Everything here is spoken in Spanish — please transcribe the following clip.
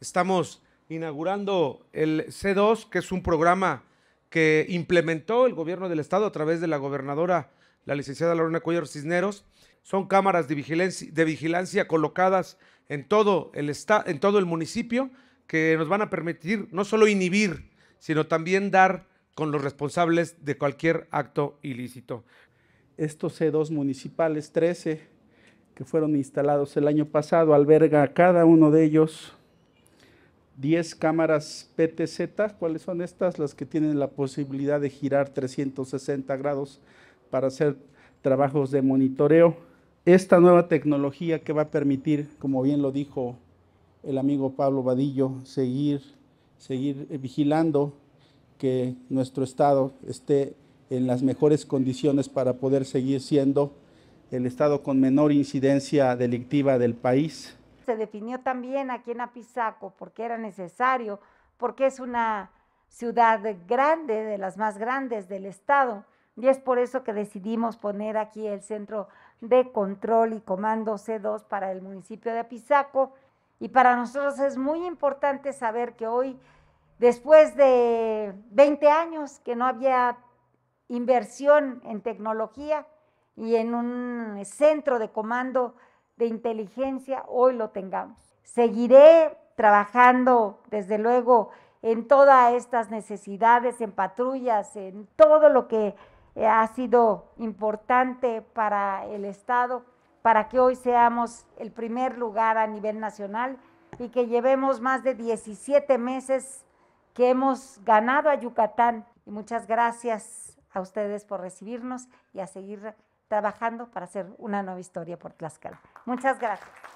Estamos inaugurando el C2, que es un programa que implementó el gobierno del estado a través de la gobernadora, la licenciada Lorena Cuellar Cisneros. Son cámaras de vigilancia, colocadas en todo, el en todo el municipio que nos van a permitir no solo inhibir, sino también dar con los responsables de cualquier acto ilícito. Estos C2 municipales, 13, que fueron instalados el año pasado, alberga cada uno de ellos 10 cámaras PTZ. ¿Cuáles son estas? Las que tienen la posibilidad de girar 360 grados para hacer trabajos de monitoreo. Esta nueva tecnología que va a permitir, como bien lo dijo el amigo Pablo Vadillo, seguir, seguir eh, vigilando que nuestro Estado esté en las mejores condiciones para poder seguir siendo el Estado con menor incidencia delictiva del país se definió también aquí en Apizaco porque era necesario, porque es una ciudad grande, de las más grandes del estado, y es por eso que decidimos poner aquí el centro de control y comando C2 para el municipio de Apizaco. Y para nosotros es muy importante saber que hoy, después de 20 años que no había inversión en tecnología y en un centro de comando de inteligencia hoy lo tengamos. Seguiré trabajando, desde luego, en todas estas necesidades, en patrullas, en todo lo que eh, ha sido importante para el Estado, para que hoy seamos el primer lugar a nivel nacional y que llevemos más de 17 meses que hemos ganado a Yucatán. muchas gracias a ustedes por recibirnos y a seguir trabajando para hacer una nueva historia por Tlaxcala. Muchas gracias.